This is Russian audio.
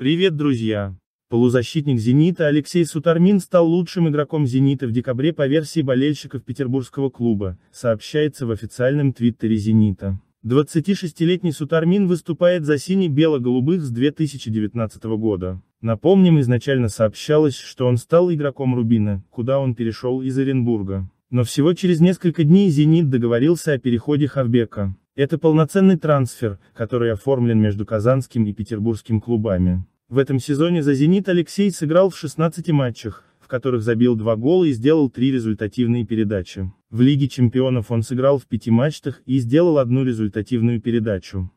Привет, друзья! Полузащитник «Зенита» Алексей Сутармин стал лучшим игроком «Зенита» в декабре по версии болельщиков петербургского клуба, сообщается в официальном твиттере «Зенита». 26-летний Сутармин выступает за сине-бело-голубых с 2019 года. Напомним, изначально сообщалось, что он стал игроком «Рубина», куда он перешел из Оренбурга. Но всего через несколько дней «Зенит» договорился о переходе Хавбека. Это полноценный трансфер, который оформлен между казанским и петербургским клубами. В этом сезоне за «Зенит» Алексей сыграл в 16 матчах, в которых забил два гола и сделал три результативные передачи. В Лиге чемпионов он сыграл в пяти матчах и сделал одну результативную передачу.